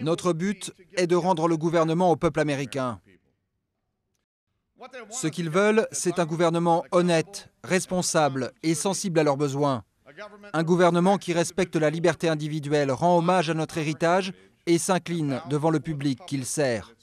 Notre but est de rendre le gouvernement au peuple américain. Ce qu'ils veulent, c'est un gouvernement honnête, responsable et sensible à leurs besoins. Un gouvernement qui respecte la liberté individuelle, rend hommage à notre héritage et s'incline devant le public qu'il sert.